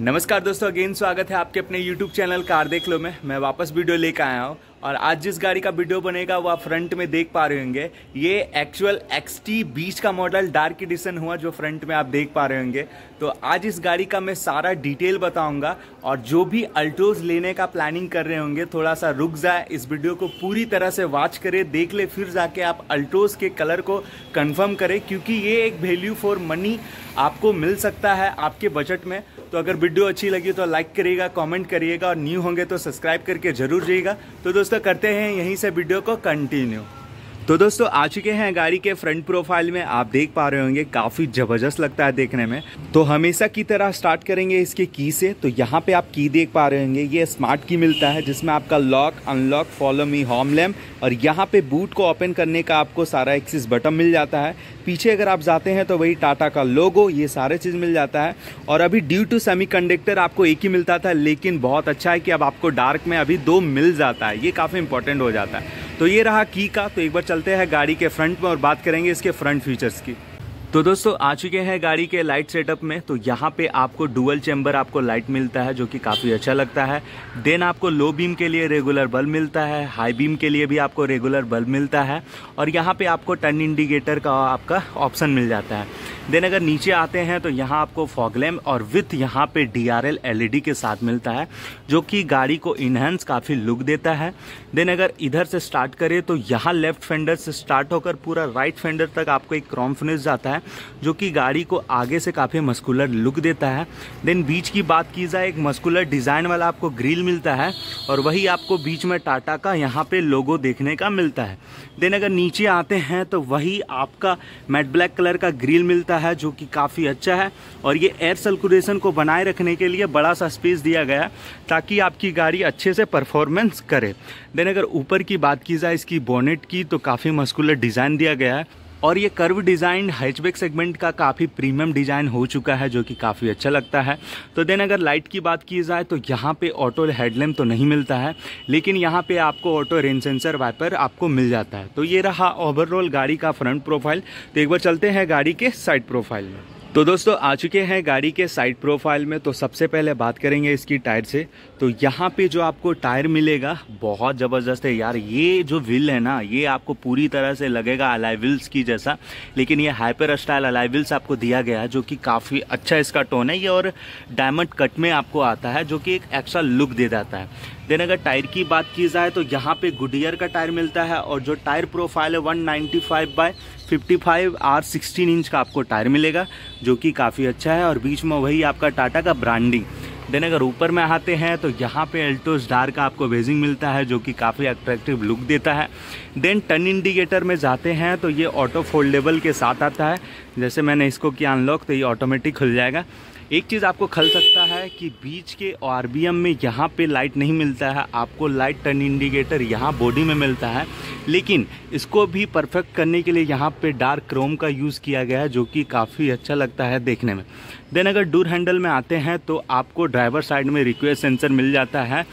नमस्कार दोस्तों अगेन स्वागत है आपके अपने YouTube चैनल कार देख लो में मैं वापस वीडियो लेकर आया हूँ और आज जिस गाड़ी का वीडियो बनेगा वो आप फ्रंट में देख पा रहे होंगे ये एक्चुअल एक्स टी बीच का मॉडल डार्क एडिशन हुआ जो फ्रंट में आप देख पा रहे होंगे तो आज इस गाड़ी का मैं सारा डिटेल बताऊंगा और जो भी अल्टोज लेने का प्लानिंग कर रहे होंगे थोड़ा सा रुक जाए इस वीडियो को पूरी तरह से वॉच करें देख ले फिर जाके आप अल्टोज के कलर को कन्फर्म करें क्योंकि ये एक वैल्यू फॉर मनी आपको मिल सकता है आपके बजट में तो अगर वीडियो अच्छी लगी तो लाइक करिएगा कमेंट करिएगा और न्यू होंगे तो सब्सक्राइब करके जरूर जाइएगा तो दोस्तों करते हैं यहीं से वीडियो को कंटिन्यू तो दोस्तों आ चुके हैं गाड़ी के फ्रंट प्रोफाइल में आप देख पा रहे होंगे काफ़ी ज़बरदस्त लगता है देखने में तो हमेशा की तरह स्टार्ट करेंगे इसके की से तो यहाँ पे आप की देख पा रहे होंगे ये स्मार्ट की मिलता है जिसमें आपका lock unlock follow me home lamp और यहाँ पे बूट को ओपन करने का आपको सारा एक्सिस बटन मिल जाता है पीछे अगर आप जाते हैं तो वही टाटा का लोगो ये सारे चीज़ मिल जाता है और अभी ड्यू टू सेमी आपको एक ही मिलता था लेकिन बहुत अच्छा है कि अब आपको डार्क में अभी दो मिल जाता है ये काफ़ी इंपॉर्टेंट हो जाता है तो ये रहा की का तो एक बार चलते हैं गाड़ी के फ्रंट में और बात करेंगे इसके फ्रंट फीचर्स की तो दोस्तों आ चुके हैं गाड़ी के लाइट सेटअप में तो यहाँ पे आपको डुअल चैम्बर आपको लाइट मिलता है जो कि काफ़ी अच्छा लगता है देन आपको लो बीम के लिए रेगुलर बल्ब मिलता है हाई बीम के लिए भी आपको रेगुलर बल्ब मिलता है और यहाँ पे आपको टर्न इंडिकेटर का आपका ऑप्शन मिल जाता है देन अगर नीचे आते हैं तो यहाँ आपको फॉगलेम और विथ यहाँ पे डी आर एल के साथ मिलता है जो कि गाड़ी को इन्हेंस काफ़ी लुक देता है देन अगर इधर से स्टार्ट करें तो यहाँ लेफ्ट फेंडर से स्टार्ट होकर पूरा राइट फेंडर तक आपको एक क्रॉम फिनिश जाता है है जो कि गाड़ी को आगे से काफ़ी मस्कुलर लुक देता है देन बीच की बात की जाए एक मस्कुलर डिज़ाइन वाला आपको ग्रिल मिलता है और वही आपको बीच में टाटा का यहाँ पे लोगो देखने का मिलता है देन अगर नीचे आते हैं तो वही आपका मेट ब्लैक कलर का ग्रिल मिलता है जो कि काफ़ी अच्छा है और ये एयर सर्कुलेशन को बनाए रखने के लिए बड़ा सा स्पेस दिया गया ताकि आपकी गाड़ी अच्छे से परफॉर्मेंस करे देन अगर ऊपर की बात की जाए इसकी बोनेट की तो काफ़ी मस्कुलर डिज़ाइन दिया गया है और ये कर्व डिज़ाइन हैचबैक सेगमेंट का काफ़ी प्रीमियम डिज़ाइन हो चुका है जो कि काफ़ी अच्छा लगता है तो देन अगर लाइट की बात की जाए तो यहाँ पे ऑटो हेडलैम्प तो नहीं मिलता है लेकिन यहाँ पे आपको ऑटो रेन सेंसर वाइपर आपको मिल जाता है तो ये रहा ओवरऑल गाड़ी का फ्रंट प्रोफाइल तो एक बार चलते हैं गाड़ी के साइड प्रोफाइल में तो दोस्तों आ चुके हैं गाड़ी के साइड प्रोफाइल में तो सबसे पहले बात करेंगे इसकी टायर से तो यहाँ पे जो आपको टायर मिलेगा बहुत ज़बरदस्त है यार ये जो व्हील है ना ये आपको पूरी तरह से लगेगा अलाइविल्स की जैसा लेकिन ये हाइपर स्टाइल अलाइविल्स आपको दिया गया है जो कि काफ़ी अच्छा इसका टोन है ये और डायमंड कट में आपको आता है जो कि एक एक्स्ट्रा लुक दे जाता है देन अगर टायर की बात की जाए तो यहाँ पे गुडियर का टायर मिलता है और जो टायर प्रोफाइल है 195 ninety five by fifty five R sixteen inch का आपको टायर मिलेगा जो कि काफ़ी अच्छा है और बीच में वही आपका टाटा का ब्रांडिंग देन अगर ऊपर में आते हैं तो यहाँ पे एल्टो स्टार का आपको वेजिंग मिलता है जो कि काफ़ी अट्रैक्टिव लुक देता है देन टर्न इंडिकेटर में जाते हैं तो ये ऑटो फोल्डेबल के साथ आता है जैसे मैंने इसको किया अनलॉक तो ये ऑटोमेटिक खुल जाएगा एक चीज़ आपको खल सकता है कि बीच के आर में यहाँ पे लाइट नहीं मिलता है आपको लाइट टर्न इंडिकेटर यहाँ बॉडी में मिलता है लेकिन इसको भी परफेक्ट करने के लिए यहाँ पे डार्क क्रोम का यूज़ किया गया है जो कि काफ़ी अच्छा लगता है देखने में देन अगर डूर हैंडल में आते हैं तो आपको ड्राइवर साइड में रिक्वेस्ट सेंसर मिल जाता है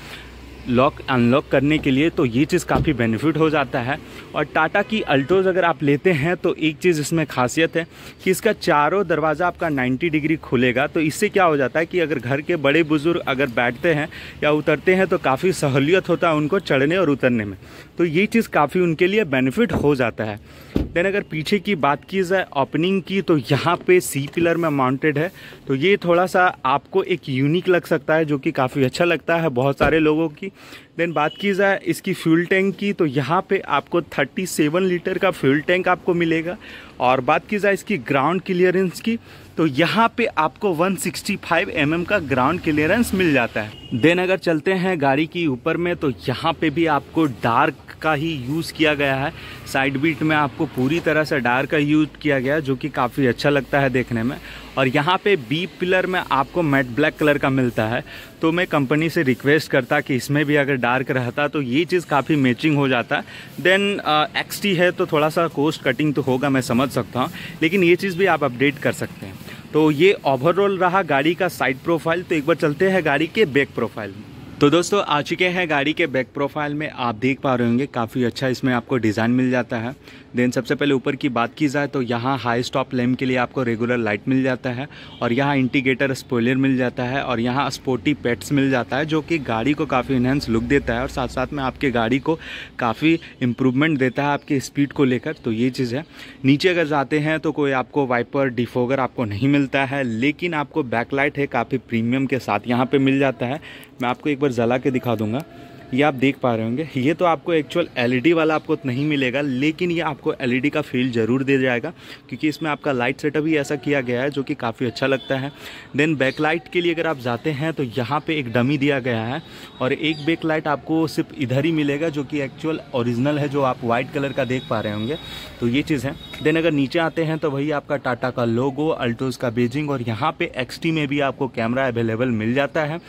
लॉक अनलॉक करने के लिए तो ये चीज़ काफ़ी बेनिफिट हो जाता है और टाटा की अल्टोज़ अगर आप लेते हैं तो एक चीज़ इसमें खासियत है कि इसका चारों दरवाज़ा आपका 90 डिग्री खुलेगा तो इससे क्या हो जाता है कि अगर घर के बड़े बुज़ुर्ग अगर बैठते हैं या उतरते हैं तो काफ़ी सहूलियत होता है उनको चढ़ने और उतरने में तो ये चीज़ काफ़ी उनके लिए बेनिफिट हो जाता है देन अगर पीछे की बात की जाए ओपनिंग की तो यहाँ पे सी पिलर में माउंटेड है तो ये थोड़ा सा आपको एक यूनिक लग सकता है जो कि काफ़ी अच्छा लगता है बहुत सारे लोगों की देन बात की जाए इसकी फ्यूल टैंक की तो यहाँ पे आपको 37 लीटर का फ्यूल टैंक आपको मिलेगा और बात की जाए इसकी ग्राउंड क्लियरेंस की तो यहाँ पे आपको 165 सिक्सटी mm का ग्राउंड क्लियरेंस मिल जाता है देन अगर चलते हैं गाड़ी की ऊपर में तो यहाँ पे भी आपको डार्क का ही यूज़ किया गया है साइड बीट में आपको पूरी तरह से डार्क का यूज़ किया गया जो कि काफ़ी अच्छा लगता है देखने में और यहाँ पे बी पिलर में आपको मैट ब्लैक कलर का मिलता है तो मैं कंपनी से रिक्वेस्ट करता कि इसमें भी अगर डार्क रहता तो ये चीज़ काफ़ी मैचिंग हो जाता देन एक्स टी है तो थोड़ा सा कोस्ट कटिंग तो होगा मैं समझ सकता हूँ लेकिन ये चीज़ भी आप अपडेट कर सकते हैं तो ये ओवरऑल रहा गाड़ी का साइड प्रोफाइल तो एक बार चलते हैं गाड़ी के बैक प्रोफाइल में तो दोस्तों आ चुके हैं गाड़ी के बैक प्रोफाइल में आप देख पा रहे होंगे काफ़ी अच्छा इसमें आपको डिज़ाइन मिल जाता है देन सबसे पहले ऊपर की बात की जाए तो यहाँ हाई स्टॉप लैम्प के लिए आपको रेगुलर लाइट मिल जाता है और यहाँ इंटीगेटर स्पोलियर मिल जाता है और यहाँ स्पोर्टी पेट्स मिल जाता है जो कि गाड़ी को काफ़ी इन्हेंस लुक देता है और साथ साथ में आपके गाड़ी को काफ़ी इम्प्रूवमेंट देता है आपके स्पीड को लेकर तो ये चीज़ है नीचे अगर जाते हैं तो कोई आपको वाइपर डिफोगर आपको नहीं मिलता है लेकिन आपको बैकलाइट है काफ़ी प्रीमियम के साथ यहाँ पर मिल जाता है मैं आपको एक बार जला के दिखा दूंगा ये आप देख पा रहे होंगे ये तो आपको एक्चुअल एलईडी e वाला आपको नहीं मिलेगा लेकिन ये आपको एलईडी e का फील ज़रूर दे जाएगा क्योंकि इसमें आपका लाइट सेटअप ही ऐसा किया गया है जो कि काफ़ी अच्छा लगता है देन बैकलाइट के लिए अगर आप जाते हैं तो यहाँ पर एक डमी दिया गया है और एक लाइट आपको सिर्फ इधर ही मिलेगा जो कि एक्चुअल ओरिजिनल है जो आप वाइट कलर का देख पा रहे होंगे तो ये चीज़ है देन अगर नीचे आते हैं तो वही आपका टाटा का लोगो अल्टोज़ का बेजिंग और यहाँ पर एक्सटी में भी आपको कैमरा अवेलेबल मिल जाता है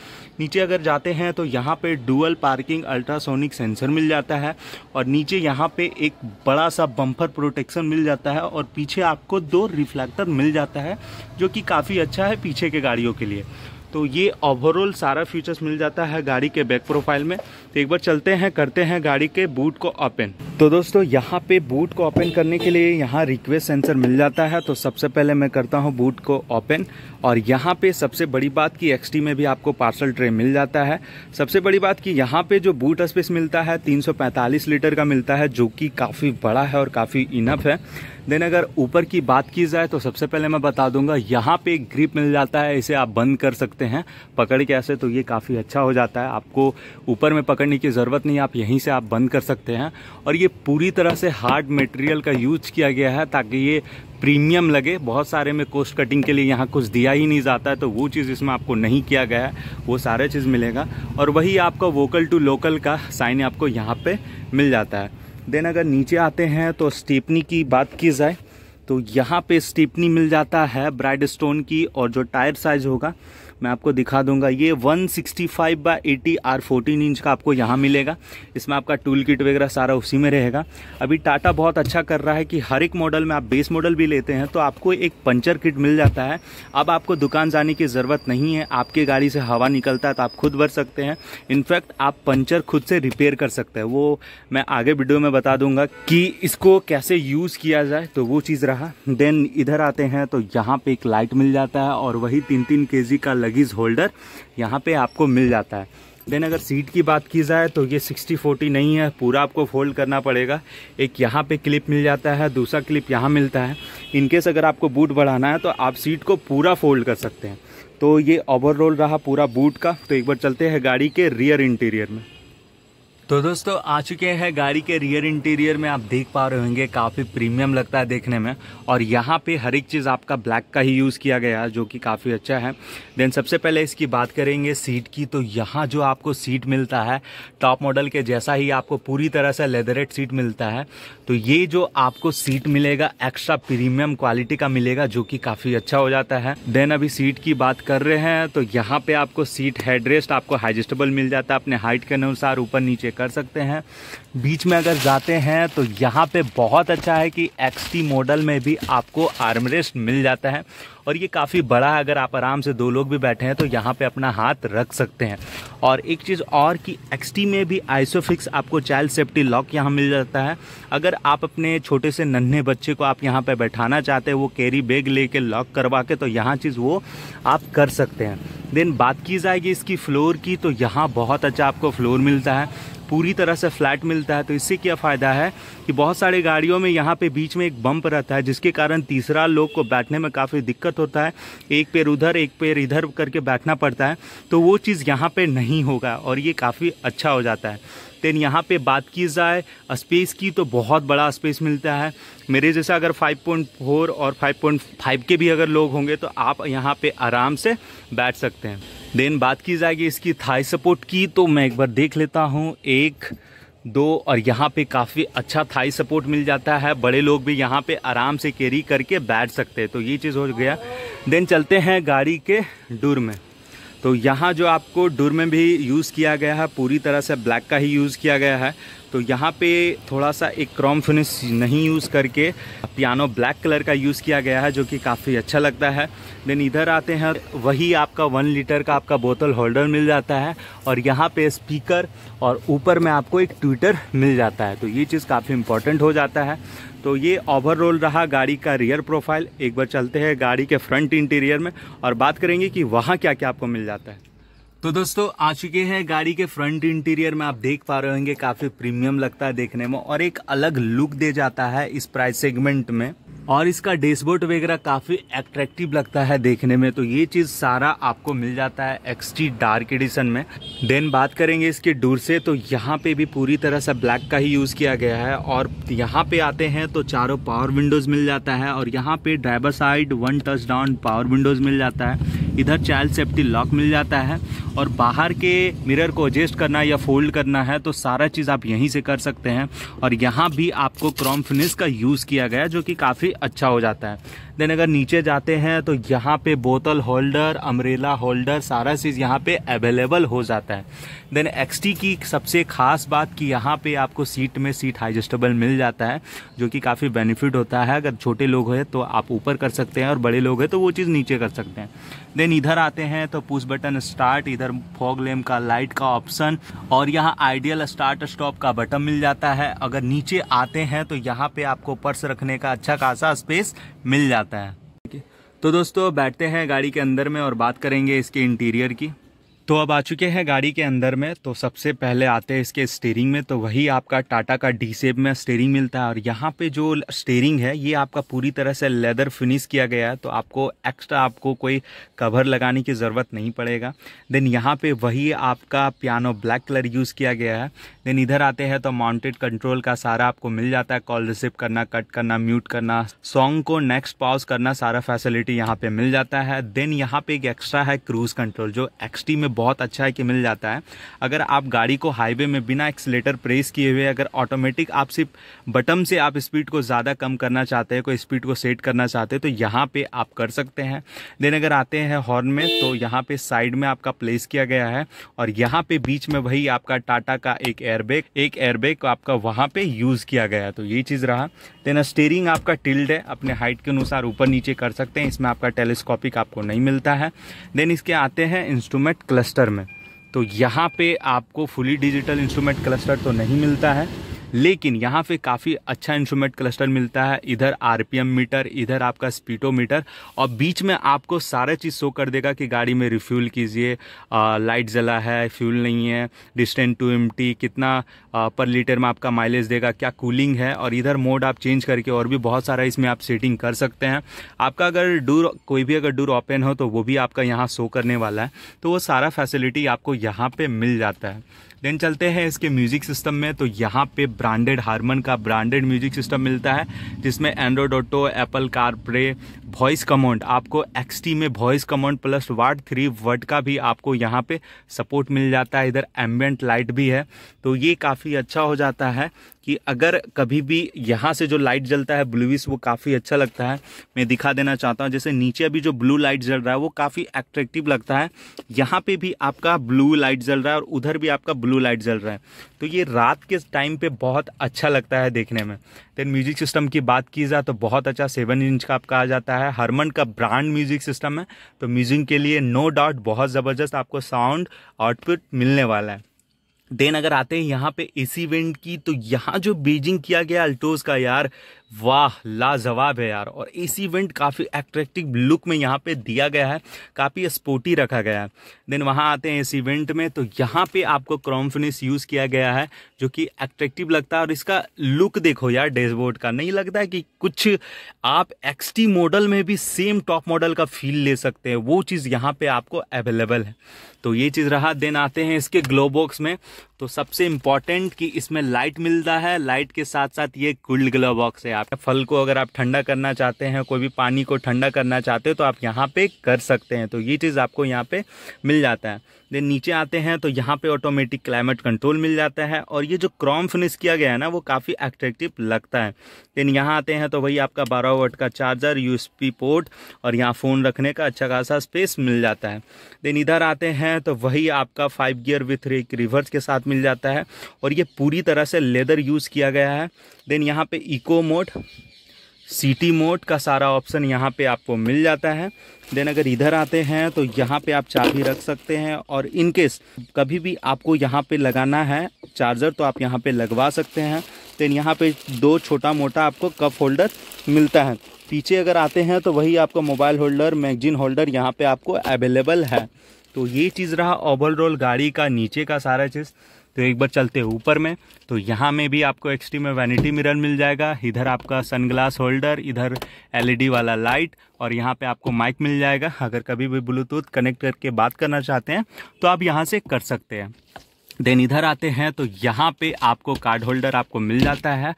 नीचे अगर जाते हैं तो यहाँ पर डुअल पार्किंग थिंक अल्ट्रासोनिक सेंसर मिल जाता है और नीचे यहाँ पे एक बड़ा सा बम्पर प्रोटेक्शन मिल जाता है और पीछे आपको दो रिफ्लेक्टर मिल जाता है जो कि काफ़ी अच्छा है पीछे के गाड़ियों के लिए तो ये ओवरऑल सारा फीचर्स मिल जाता है गाड़ी के बैक प्रोफाइल में तो एक बार चलते हैं करते हैं गाड़ी के बूट को ओपन तो दोस्तों यहाँ पे बूट को ओपन करने के लिए यहाँ रिक्वेस्ट सेंसर मिल जाता है तो सबसे पहले मैं करता हूँ बूट को ओपन और यहाँ पे सबसे बड़ी बात कि एक्सटी में भी आपको पार्सल ट्रे मिल जाता है सबसे बड़ी बात कि यहाँ पे जो बूट स्पेस मिलता है 345 लीटर का मिलता है जो कि काफ़ी बड़ा है और काफ़ी इनफ है देन अगर ऊपर की बात की जाए तो सबसे पहले मैं बता दूंगा यहाँ पे ग्रिप मिल जाता है इसे आप बंद कर सकते सकते हैं पकड़ के ऐसे तो ये काफ़ी अच्छा हो जाता है आपको ऊपर में पकड़ने की ज़रूरत नहीं आप यहीं से आप बंद कर सकते हैं और ये पूरी तरह से हार्ड मटेरियल का यूज किया गया है ताकि ये प्रीमियम लगे बहुत सारे में कोस्ट कटिंग के लिए यहाँ कुछ दिया ही नहीं जाता है तो वो चीज़ इसमें आपको नहीं किया गया है वो सारे चीज़ मिलेगा और वही आपका वोकल टू लोकल का साइन आपको यहाँ पे मिल जाता है देन अगर नीचे आते हैं तो स्टीपनी की बात की जाए तो यहाँ पे स्टीपनी मिल जाता है ब्राइड स्टोन की और जो टायर साइज होगा मैं आपको दिखा दूंगा ये 165 sixty five by eighty R fourteen inch का आपको यहाँ मिलेगा इसमें आपका टूल किट वगैरह सारा उसी में रहेगा अभी टाटा बहुत अच्छा कर रहा है कि हर एक मॉडल में आप बेस मॉडल भी लेते हैं तो आपको एक पंचर किट मिल जाता है अब आपको दुकान जाने की ज़रूरत नहीं है आपके गाड़ी से हवा निकलता है तो आप खुद भर सकते हैं इनफैक्ट आप पंचर खुद से रिपेयर कर सकते हैं वो मैं आगे वीडियो में बता दूंगा कि इसको कैसे यूज़ किया जाए तो वो चीज़ रहा देन इधर आते हैं तो यहाँ पे एक लाइट मिल जाता है और वही तीन तीन के का लग हरगिज़ होल्डर यहाँ पे आपको मिल जाता है देन अगर सीट की बात की जाए तो ये सिक्सटी फोर्टी नहीं है पूरा आपको फोल्ड करना पड़ेगा एक यहाँ पे क्लिप मिल जाता है दूसरा क्लिप यहाँ मिलता है इनकेस अगर आपको बूट बढ़ाना है तो आप सीट को पूरा फोल्ड कर सकते हैं तो ये ओवरऑल रहा पूरा बूट का तो एक बार चलते हैं गाड़ी के रियर इंटीरियर में तो दोस्तों आ चुके हैं गाड़ी के रियर इंटीरियर में आप देख पा रहे होंगे काफ़ी प्रीमियम लगता है देखने में और यहाँ पे हर एक चीज़ आपका ब्लैक का ही यूज़ किया गया है जो कि काफ़ी अच्छा है देन सबसे पहले इसकी बात करेंगे सीट की तो यहाँ जो आपको सीट मिलता है टॉप मॉडल के जैसा ही आपको पूरी तरह से लेदरेट सीट मिलता है तो ये जो आपको सीट मिलेगा एक्स्ट्रा प्रीमियम क्वालिटी का मिलेगा जो कि काफ़ी अच्छा हो जाता है देन अभी सीट की बात कर रहे हैं तो यहाँ पर आपको सीट हेडरेस्ट आपको हाइजेस्टेबल मिल जाता है अपने हाइट के अनुसार ऊपर नीचे कर सकते हैं बीच में अगर जाते हैं तो यहाँ पे बहुत अच्छा है कि एक्स मॉडल में भी आपको आर्मरेस्ट मिल जाता है और ये काफ़ी बड़ा है अगर आप आराम से दो लोग भी बैठे हैं तो यहाँ पे अपना हाथ रख सकते हैं और एक चीज़ और कि एक्स में भी आइसोफिक्स आपको चाइल्ड सेफ्टी लॉक यहाँ मिल जाता है अगर आप अपने छोटे से नन्हे बच्चे को आप यहाँ पे बैठाना चाहते हैं वो कैरी बैग लेके लॉक करवा के तो यहाँ चीज़ वो आप कर सकते हैं देन बात की जाएगी इसकी फ्लोर की तो यहाँ बहुत अच्छा आपको फ्लोर मिलता है पूरी तरह से फ्लैट मिलता है तो इससे क्या फ़ायदा है कि बहुत सारे गाड़ियों में यहाँ पे बीच में एक बम्प रहता है जिसके कारण तीसरा लोग को बैठने में काफ़ी दिक्कत होता है एक पैर उधर एक पैर इधर करके बैठना पड़ता है तो वो चीज़ यहाँ पर नहीं होगा और ये काफ़ी अच्छा हो जाता है देन यहाँ पे बात की जाए स्पेस की तो बहुत बड़ा स्पेस मिलता है मेरे जैसा अगर 5.4 और 5.5 के भी अगर लोग होंगे तो आप यहाँ पे आराम से बैठ सकते हैं देन बात की जाएगी इसकी थाई सपोर्ट की तो मैं एक बार देख लेता हूँ एक दो और यहाँ पे काफ़ी अच्छा थाई सपोर्ट मिल जाता है बड़े लोग भी यहाँ पे आराम से कैरी करके बैठ सकते हैं तो ये चीज़ हो गया देन चलते हैं गाड़ी के डूर में तो यहाँ जो आपको डूर में भी यूज़ किया गया है पूरी तरह से ब्लैक का ही यूज़ किया गया है तो यहाँ पे थोड़ा सा एक क्रॉम फिनिश नहीं यूज़ करके पियानो ब्लैक कलर का यूज़ किया गया है जो कि काफ़ी अच्छा लगता है देन इधर आते हैं वही आपका वन लीटर का आपका बोतल होल्डर मिल जाता है और यहाँ पे स्पीकर और ऊपर में आपको एक ट्विटर मिल जाता है तो ये चीज़ काफ़ी इंपॉर्टेंट हो जाता है तो ये ओवरऑल रहा गाड़ी का रियर प्रोफाइल एक बार चलते हैं गाड़ी के फ्रंट इंटीरियर में और बात करेंगे कि वहाँ क्या क्या आपको मिल जाता है तो दोस्तों आ चुके हैं गाड़ी के फ्रंट इंटीरियर में आप देख पा रहे होंगे काफ़ी प्रीमियम लगता है देखने में और एक अलग लुक दे जाता है इस प्राइस सेगमेंट में और इसका डैशबोर्ड वगैरह काफ़ी एट्रेक्टिव लगता है देखने में तो ये चीज़ सारा आपको मिल जाता है एक्सटी डार्क एडिशन में देन बात करेंगे इसके डूर से तो यहाँ पे भी पूरी तरह से ब्लैक का ही यूज़ किया गया है और यहाँ पे आते हैं तो चारों पावर विंडोज़ मिल जाता है और यहाँ पे driver side one touch down power windows मिल जाता है इधर चाइल्ड सेफ्टी लॉक मिल जाता है और बाहर के मिरर को एडजस्ट करना या फोल्ड करना है तो सारा चीज़ आप यहीं से कर सकते हैं और यहाँ भी आपको क्रॉम फिनिश का यूज़ किया गया जो कि काफ़ी अच्छा हो जाता है देन अगर नीचे जाते हैं तो यहाँ पे बोतल होल्डर अमरेला होल्डर सारा चीज़ यहाँ पे अवेलेबल हो जाता है देन एक्सटी की सबसे खास बात कि यहाँ पे आपको सीट में सीट हाइजेस्टेबल मिल जाता है जो कि काफ़ी बेनिफिट होता है अगर छोटे लोग हैं तो आप ऊपर कर सकते हैं और बड़े लोग हैं तो वो चीज़ नीचे कर सकते हैं देन इधर आते हैं तो पुश बटन स्टार्ट इधर फॉग लेम का लाइट का ऑप्शन और यहाँ आइडियल स्टार्ट स्टॉप का बटन मिल जाता है अगर नीचे आते हैं तो यहाँ पे आपको पर्स रखने का अच्छा खासा स्पेस मिल जाता है आता है तो दोस्तों बैठते हैं गाड़ी के अंदर में और बात करेंगे इसके इंटीरियर की तो अब आ चुके हैं गाड़ी के अंदर में तो सबसे पहले आते हैं इसके स्टेयरिंग में तो वही आपका टाटा का डी सेप में स्टेयरिंग मिलता है और यहाँ पे जो स्टेयरिंग है ये आपका पूरी तरह से लेदर फिनिश किया गया है तो आपको एक्स्ट्रा आपको कोई कवर लगाने की ज़रूरत नहीं पड़ेगा देन यहाँ पे वही आपका पियानो ब्लैक कलर यूज़ किया गया है देन इधर आते हैं तो माउंटेड कंट्रोल का सारा आपको मिल जाता है कॉल रिसीव करना कट करना म्यूट करना सॉन्ग को नेक्स्ट पॉज करना सारा फैसिलिटी यहाँ पर मिल जाता है देन यहाँ पर एक एक्स्ट्रा है क्रूज़ कंट्रोल जो एक्सटी में बहुत अच्छा है कि मिल जाता है अगर आप गाड़ी को हाईवे में बिना एक्सलेटर प्रेस किए हुए अगर ऑटोमेटिक आप सिर्फ बटन से आप स्पीड को ज़्यादा कम करना चाहते हैं कोई स्पीड को सेट करना चाहते हैं तो यहाँ पर आप कर सकते हैं देन अगर आते हैं हॉर्न में तो यहाँ पर साइड में आपका प्लेस किया गया है और यहाँ पर बीच में वही आपका टाटा का एक एयरबैग एक एयरबैग आपका वहाँ पर यूज़ किया गया तो ये चीज़ रहा देन स्टेयरिंग आपका टिल्ड है अपने हाइट के अनुसार ऊपर नीचे कर सकते हैं इसमें आपका टेलीस्कोपिक आपको नहीं मिलता है देन इसके आते हैं इंस्ट्रूमेंट क्लस्टर क्लस्टर में तो यहाँ पे आपको फुली डिजिटल इंस्ट्रूमेंट क्लस्टर तो नहीं मिलता है लेकिन यहाँ पे काफ़ी अच्छा इंस्ट्रूमेंट क्लस्टर मिलता है इधर आरपीएम मीटर इधर आपका स्पीडोमीटर और बीच में आपको सारा चीज़ शो कर देगा कि गाड़ी में रिफ्यूल कीजिए लाइट जला है फ्यूल नहीं है डिस्टेंट टू एम कितना आ, पर लीटर में आपका माइलेज देगा क्या कूलिंग है और इधर मोड आप चेंज करके और भी बहुत सारा इसमें आप सेटिंग कर सकते हैं आपका अगर डूर कोई भी अगर डूर ओपन हो तो वो भी आपका यहाँ शो करने वाला है तो वो सारा फैसिलिटी आपको यहाँ पर मिल जाता है देन चलते हैं इसके म्यूज़िक सिस्टम में तो यहाँ पे ब्रांडेड हारमन का ब्रांडेड म्यूज़िक सिस्टम मिलता है जिसमें Android auto Apple CarPlay voice command आपको एक्स में voice command plus ward three word का भी आपको यहाँ पे सपोर्ट मिल जाता है इधर एम्बियंट लाइट भी है तो ये काफ़ी अच्छा हो जाता है कि अगर कभी भी यहाँ से जो लाइट जलता है ब्लूविश वो काफ़ी अच्छा लगता है मैं दिखा देना चाहता हूँ जैसे नीचे अभी जो ब्लू लाइट जल रहा है वो काफ़ी एट्रेक्टिव लगता है यहाँ पे भी आपका ब्लू लाइट जल रहा है और उधर भी आपका ब्लू लाइट जल रहा है तो ये रात के टाइम पे बहुत अच्छा लगता है देखने में देन म्यूजिक सिस्टम की बात की जाए तो बहुत अच्छा सेवन इंच का आपका आ जाता है हरमन का ब्रांड म्यूजिक सिस्टम है तो म्यूजिक के लिए नो डाउट बहुत ज़बरदस्त आपको साउंड आउटपुट मिलने वाला है देन अगर आते हैं यहाँ पे एसी विंड की तो यहाँ जो बीजिंग किया गया अल्टोज का यार वाह लाजवाब है यार और एसी वेंट काफ़ी एट्रैक्टिव लुक में यहाँ पे दिया गया है काफ़ी स्पोर्टी रखा गया है देन वहाँ आते हैं एसी वेंट में तो यहाँ पे आपको क्रॉम फिनिश यूज़ किया गया है जो कि एट्रैक्टिव लगता है और इसका लुक देखो यार डैशबोर्ड का नहीं लगता है कि कुछ आप एक्स मॉडल में भी सेम टॉप मॉडल का फील ले सकते हैं वो चीज़ यहाँ पर आपको अवेलेबल है तो ये चीज़ रहा देन आते हैं इसके ग्लो बॉक्स में तो सबसे इम्पोर्टेंट कि इसमें लाइट मिलता है लाइट के साथ साथ ये कूल्ड ग्लव बॉक्स है आप फल को अगर आप ठंडा करना चाहते हैं कोई भी पानी को ठंडा करना चाहते हैं तो आप यहाँ पे कर सकते हैं तो ये चीज़ आपको यहाँ पे मिल जाता है देन नीचे आते हैं तो यहाँ पे ऑटोमेटिक क्लाइमेट कंट्रोल मिल जाता है और ये जो क्रॉम फिनिश किया गया है ना वो काफ़ी एट्रेक्टिव लगता है देन यहाँ आते हैं तो वही आपका बारह वोट का चार्जर यू पोर्ट और यहाँ फ़ोन रखने का अच्छा खासा स्पेस मिल जाता है देन इधर आते हैं तो वही आपका फाइव गियर विथ एक रिवर्स के साथ मिल जाता है और ये पूरी तरह से लेदर यूज़ किया गया है देन यहाँ पे इको मोड सिटी मोड का सारा ऑप्शन यहाँ पे आपको मिल जाता है देन अगर इधर आते हैं तो यहाँ पे आप चाबी रख सकते हैं और इनकेस कभी भी आपको यहाँ पे लगाना है चार्जर तो आप यहाँ पे लगवा सकते हैं देन यहाँ पे दो छोटा मोटा आपको कप होल्डर मिलता है पीछे अगर आते हैं तो वही आपका मोबाइल होल्डर मैगजीन होल्डर यहाँ पर आपको अवेलेबल है तो ये चीज़ रहा ओवरऑल गाड़ी का नीचे का सारा चीज़ तो एक बार चलते हैं ऊपर में तो यहाँ में भी आपको एक्सटी में वैनिटी मिरर मिल जाएगा इधर आपका सनग्लास होल्डर इधर एलईडी e वाला लाइट और यहाँ पे आपको माइक मिल जाएगा अगर कभी भी ब्लूटूथ कनेक्ट करके बात करना चाहते हैं तो आप यहाँ से कर सकते हैं देन इधर आते हैं तो यहाँ पे आपको कार्ड होल्डर आपको मिल जाता है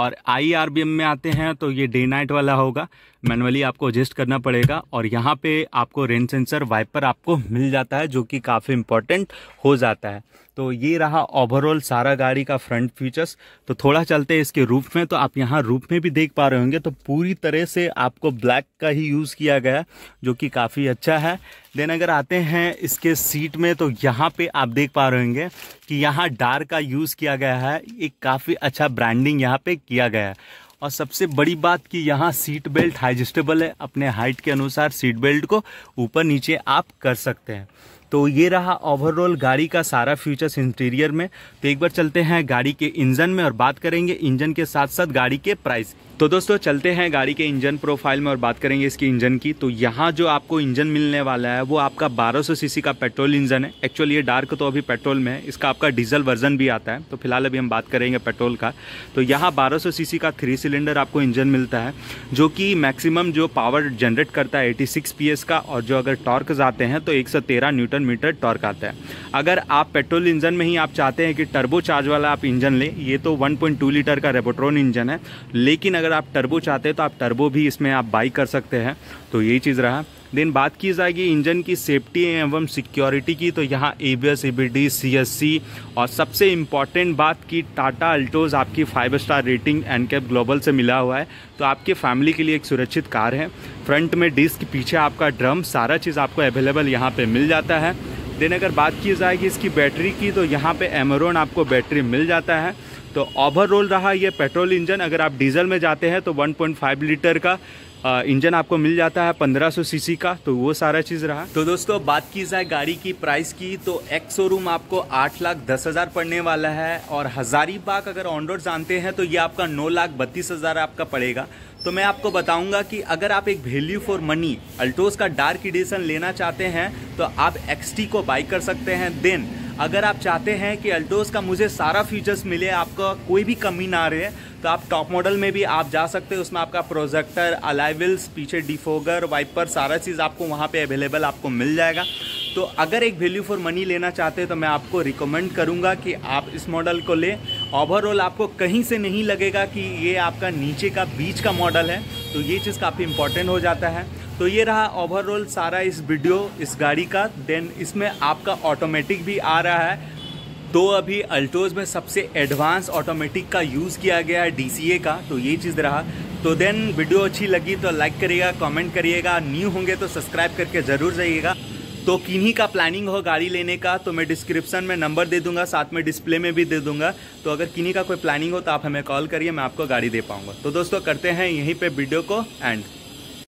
और आई आर बी एम में आते हैं तो ये डे नाइट वाला होगा मैनुअली आपको एडजस्ट करना पड़ेगा और यहाँ पे आपको रेन सेंसर वाइपर आपको मिल जाता है जो कि काफ़ी इंपॉर्टेंट हो जाता है तो ये रहा ओवरऑल सारा गाड़ी का फ्रंट फीचर्स तो थोड़ा चलते हैं इसके रूफ में तो आप यहाँ रूप में भी देख पा रहे होंगे तो पूरी तरह से आपको ब्लैक का ही यूज़ किया गया जो कि काफ़ी अच्छा है देन अगर आते हैं इसके सीट में तो यहाँ पे आप देख पा रहे होंगे कि यहाँ डार का यूज़ किया गया है एक काफ़ी अच्छा ब्रांडिंग यहाँ पे किया गया है और सबसे बड़ी बात कि यहाँ सीट बेल्ट हाइजस्टेबल है अपने हाइट के अनुसार सीट बेल्ट को ऊपर नीचे आप कर सकते हैं तो ये रहा ओवरऑल गाड़ी का सारा फ्यूचर्स इंटीरियर में तो एक बार चलते हैं गाड़ी के इंजन में और बात करेंगे इंजन के साथ साथ गाड़ी के प्राइस की तो दोस्तों चलते हैं गाड़ी के इंजन प्रोफाइल में और बात करेंगे इसकी इंजन की तो यहाँ जो आपको इंजन मिलने वाला है वो आपका 1200 सीसी का पेट्रोल इंजन है एक्चुअली ये डार्क तो अभी पेट्रोल में है इसका आपका डीजल वर्जन भी आता है तो फिलहाल अभी हम बात करेंगे पेट्रोल का तो यहाँ 1200 सीसी का थ्री सिलेंडर आपको इंजन मिलता है जो कि मैक्सिमम जो पावर जनरेट करता है एटी सिक्स का और जो अगर टॉर्क आते हैं तो एक न्यूटन मीटर टॉर्क आता है अगर आप पेट्रोल इंजन में ही आप चाहते हैं कि टर्बो चार्ज वाला आप इंजन लें ये तो वन लीटर का रेबोट्रोन इंजन है लेकिन अगर अगर आप टर्बो चाहते हैं तो आप टर्बो भी इसमें आप बाई कर सकते हैं तो यही चीज़ रहा देन बात की जाएगी इंजन की सेफ्टी एवं सिक्योरिटी की तो यहाँ A B S A B D C S C और सबसे इम्पॉर्टेंट बात कि टाटा अल्टोज़ आपकी five star rating and cap global से मिला हुआ है तो आपके फैमिली के लिए एक सुरक्षित कार है फ्रंट में डिस्क पीछे आपका ड्रम सारा चीज़ आपको अवेलेबल यहाँ पर मिल जाता है देन अगर बात की जाएगी इसकी बैटरी की तो यहाँ पर एमरोन आपको बैटरी मिल जाता है तो ओवरऑल रहा ये पेट्रोल इंजन अगर आप डीजल में जाते हैं तो 1.5 लीटर का इंजन आपको मिल जाता है 1500 सीसी का तो वो सारा चीज़ रहा तो दोस्तों बात की जाए गाड़ी की प्राइस की तो एक शोरूम आपको आठ लाख दस हज़ार पड़ने वाला है और हज़ारीबाग अगर ऑन रोड जानते हैं तो ये आपका नौ लाख बत्तीस हज़ार आपका पड़ेगा तो मैं आपको बताऊंगा कि अगर आप एक वैल्यू फॉर मनी अल्टोस का डार्क एडिशन लेना चाहते हैं तो आप एक्सटी को बाई कर सकते हैं देन अगर आप चाहते हैं कि अल्टोज़ का मुझे सारा फीचर्स मिले आपका कोई भी कमी ना रहे तो आप टॉप मॉडल में भी आप जा सकते हैं उसमें आपका प्रोजेक्टर अलाइविल्स पीछे डिफोगर वाइपर सारा चीज़ आपको वहाँ पे अवेलेबल आपको मिल जाएगा तो अगर एक वैल्यू फॉर मनी लेना चाहते हैं तो मैं आपको रिकमेंड करूँगा कि आप इस मॉडल को लें ओवरऑल आपको कहीं से नहीं लगेगा कि ये आपका नीचे का बीच का मॉडल है तो ये चीज़ काफ़ी इंपॉर्टेंट हो जाता है तो ये रहा ओवरऑल सारा इस वीडियो इस गाड़ी का देन इसमें आपका ऑटोमेटिक भी आ रहा है तो अभी अल्टोज में सबसे एडवांस ऑटोमेटिक का यूज़ किया गया है डी का तो ये चीज़ रहा तो देन वीडियो अच्छी लगी तो लाइक करिएगा कमेंट करिएगा न्यू होंगे तो सब्सक्राइब करके ज़रूर जाइएगा तो किन्हीं का प्लानिंग हो गाड़ी लेने का तो मैं डिस्क्रिप्शन में नंबर दे दूंगा साथ में डिस्प्ले में भी दे दूंगा तो अगर किन्हीं का कोई प्लानिंग हो तो आप हमें कॉल करिए मैं आपको गाड़ी दे पाऊँगा तो दोस्तों करते हैं यहीं पर वीडियो को एंड